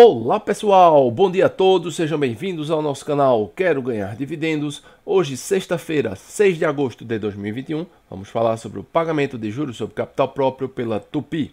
Olá pessoal, bom dia a todos, sejam bem-vindos ao nosso canal Quero Ganhar Dividendos. Hoje, sexta-feira, 6 de agosto de 2021, vamos falar sobre o pagamento de juros sobre capital próprio pela Tupi.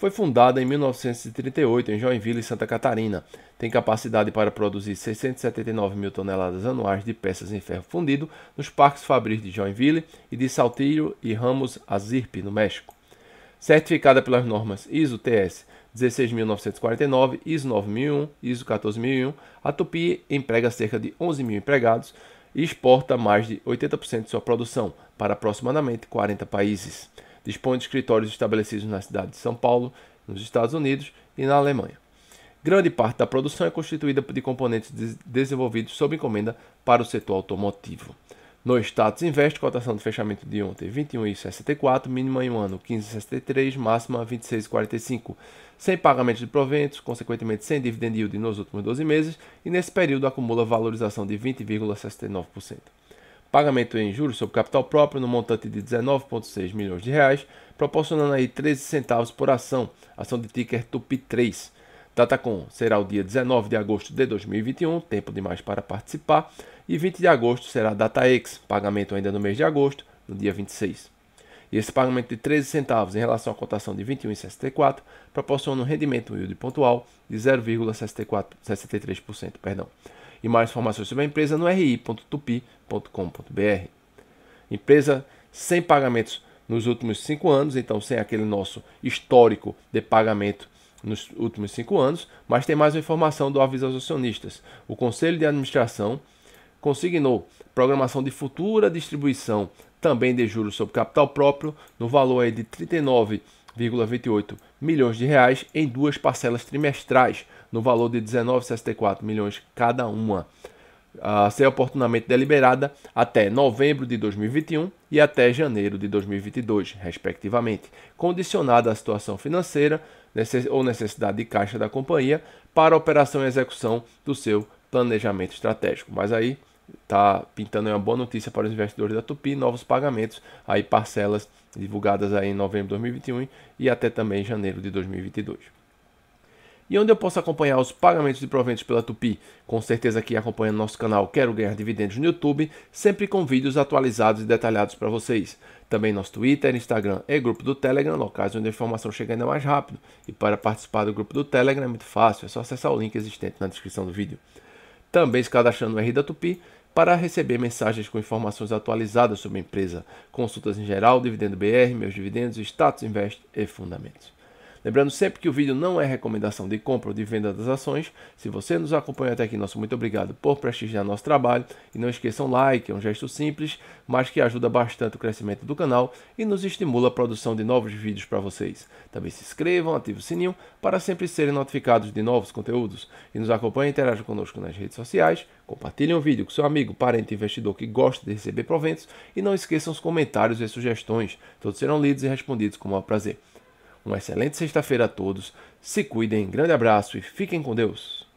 Foi fundada em 1938 em Joinville, Santa Catarina. Tem capacidade para produzir 679 mil toneladas anuais de peças em ferro fundido nos parques Fabris de Joinville e de Saltillo e Ramos Azirpe, no México. Certificada pelas normas ISO TS 16949, ISO 9001, ISO 14001, a Tupi emprega cerca de 11 mil empregados e exporta mais de 80% de sua produção para aproximadamente 40 países. Dispõe de escritórios estabelecidos na cidade de São Paulo, nos Estados Unidos e na Alemanha. Grande parte da produção é constituída de componentes desenvolvidos sob encomenda para o setor automotivo. No status investe, cotação de fechamento de ontem 21,64, mínima em um ano 15,63, máxima 26,45. Sem pagamento de proventos, consequentemente sem dividend yield nos últimos 12 meses, e nesse período acumula valorização de 20,69% pagamento em juros sobre capital próprio no montante de 19,6 milhões de reais, proporcionando aí 13 centavos por ação, ação de ticker TUPI3. Datacom será o dia 19 de agosto de 2021, tempo demais para participar, e 20 de agosto será DataX, pagamento ainda no mês de agosto, no dia 26. E esse pagamento de 13 centavos em relação à cotação de 21,64 proporciona um rendimento yield pontual de 0,63%, perdão. E mais informações sobre a empresa no ri.tupi.com.br. Empresa sem pagamentos nos últimos cinco anos, então sem aquele nosso histórico de pagamento nos últimos cinco anos, mas tem mais uma informação do aviso aos acionistas. O Conselho de Administração consignou programação de futura distribuição também de juros sobre capital próprio, no valor aí de 39,28 milhões de reais em duas parcelas trimestrais, no valor de 19,64 milhões cada uma, a ser oportunamente deliberada até novembro de 2021 e até janeiro de 2022, respectivamente, condicionada à situação financeira ou necessidade de caixa da companhia para operação e execução do seu planejamento estratégico. Mas aí tá pintando uma boa notícia para os investidores da Tupi, novos pagamentos, aí parcelas divulgadas aí em novembro de 2021 e até também janeiro de 2022. E onde eu posso acompanhar os pagamentos de proventos pela Tupi? Com certeza que acompanhando nosso canal Quero Ganhar Dividendos no YouTube, sempre com vídeos atualizados e detalhados para vocês. Também nosso Twitter, Instagram e grupo do Telegram, locais onde a informação chega ainda mais rápido. E para participar do grupo do Telegram é muito fácil, é só acessar o link existente na descrição do vídeo. Também se cadastrando no R da Tupi, para receber mensagens com informações atualizadas sobre a empresa, consultas em geral, Dividendo BR, meus dividendos, status invest e fundamentos. Lembrando sempre que o vídeo não é recomendação de compra ou de venda das ações. Se você nos acompanha até aqui, nosso muito obrigado por prestigiar nosso trabalho. E não esqueçam like, é um gesto simples, mas que ajuda bastante o crescimento do canal e nos estimula a produção de novos vídeos para vocês. Também se inscrevam, ativem o sininho para sempre serem notificados de novos conteúdos. E nos acompanhem e interajam conosco nas redes sociais. Compartilhem o vídeo com seu amigo, parente, investidor que gosta de receber proventos. E não esqueçam os comentários e sugestões. Todos serão lidos e respondidos com o maior prazer. Uma excelente sexta-feira a todos. Se cuidem, grande abraço e fiquem com Deus.